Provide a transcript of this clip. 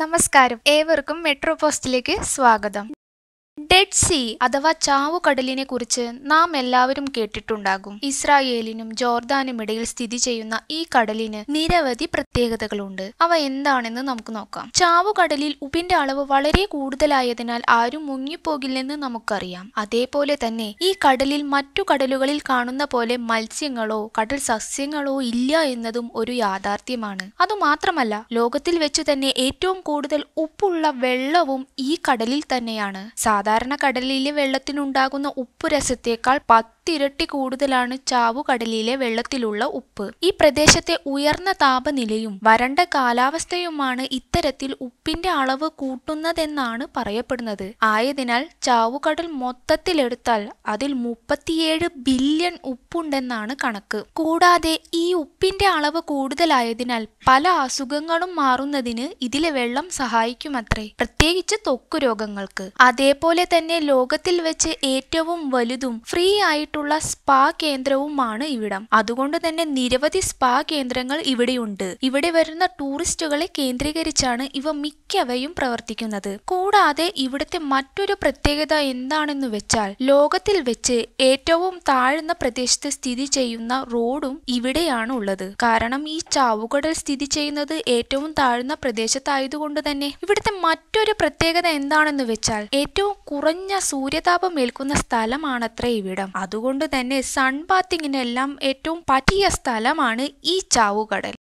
നമസ്കാരം ഏവർക്കും മെട്രോ പോസ്റ്റിലേക്ക് സ്വാഗതം ഡെഡ് സീ അഥവാ ചാവുകടലിനെ കുറിച്ച് നാം എല്ലാവരും കേട്ടിട്ടുണ്ടാകും ഇസ്രായേലിനും ജോർദാനും ഇടയിൽ സ്ഥിതി ചെയ്യുന്ന ഈ കടലിന് നിരവധി പ്രത്യേകതകളുണ്ട് അവ എന്താണെന്ന് നമുക്ക് നോക്കാം ചാവുകടലിൽ ഉപ്പിന്റെ അളവ് വളരെ കൂടുതലായതിനാൽ ആരും മുങ്ങിപ്പോകില്ലെന്ന് നമുക്കറിയാം അതേപോലെ തന്നെ ഈ കടലിൽ മറ്റു കടലുകളിൽ കാണുന്ന പോലെ മത്സ്യങ്ങളോ കടൽ സസ്യങ്ങളോ ഇല്ല എന്നതും ഒരു യാഥാർത്ഥ്യമാണ് അതുമാത്രമല്ല ലോകത്തിൽ വെച്ച് തന്നെ ഏറ്റവും കൂടുതൽ ഉപ്പുള്ള വെള്ളവും ഈ കടലിൽ തന്നെയാണ് സാധാരണ സാധാരണ കടലിലെ വെള്ളത്തിനുണ്ടാകുന്ന ഉപ്പുരസത്തേക്കാൾ പത്തിരട്ടി കൂടുതലാണ് ചാവു കടലിലെ വെള്ളത്തിലുള്ള ഉപ്പ് ഈ പ്രദേശത്തെ ഉയർന്ന താപനിലയും വരണ്ട കാലാവസ്ഥയുമാണ് ഇത്തരത്തിൽ ഉപ്പിന്റെ അളവ് കൂട്ടുന്നതെന്നാണ് പറയപ്പെടുന്നത് ആയതിനാൽ ചാവുകടൽ മൊത്തത്തിലെടുത്താൽ അതിൽ മുപ്പത്തിയേഴ് ബില്യൺ ഉപ്പുണ്ടെന്നാണ് കണക്ക് കൂടാതെ ഈ ഉപ്പിന്റെ അളവ് കൂടുതലായതിനാൽ പല അസുഖങ്ങളും മാറുന്നതിന് ഇതിലെ വെള്ളം സഹായിക്കുമത്രേ പ്രത്യേകിച്ച് തൊക്കു രോഗങ്ങൾക്ക് അതേപോലെ അതുപോലെ തന്നെ ലോകത്തിൽ വെച്ച് ഏറ്റവും വലുതും ഫ്രീ ആയിട്ടുള്ള സ്പാ കേന്ദ്രവുമാണ് ഇവിടം അതുകൊണ്ട് തന്നെ നിരവധി സ്പാ കേന്ദ്രങ്ങൾ ഇവിടെയുണ്ട് ഇവിടെ വരുന്ന ടൂറിസ്റ്റുകളെ കേന്ദ്രീകരിച്ചാണ് ഇവ മിക്കവയും പ്രവർത്തിക്കുന്നത് കൂടാതെ ഇവിടുത്തെ മറ്റൊരു പ്രത്യേകത എന്താണെന്ന് വെച്ചാൽ ലോകത്തിൽ വെച്ച് ഏറ്റവും താഴ്ന്ന പ്രദേശത്ത് സ്ഥിതി ചെയ്യുന്ന റോഡും ഇവിടെയാണ് ഉള്ളത് കാരണം ഈ ചാവുകടൽ സ്ഥിതി ചെയ്യുന്നത് ഏറ്റവും താഴ്ന്ന പ്രദേശത്തായതുകൊണ്ട് തന്നെ ഇവിടുത്തെ മറ്റൊരു പ്രത്യേകത എന്താണെന്ന് വെച്ചാൽ ഏറ്റവും കുറഞ്ഞ സൂര്യതാപം ഏൽക്കുന്ന സ്ഥലമാണത്രേ ഇവിടം അതുകൊണ്ട് തന്നെ സൺബാത്തിങ്ങിനെല്ലാം ഏറ്റവും പറ്റിയ സ്ഥലമാണ് ഈ ചാവുകടൽ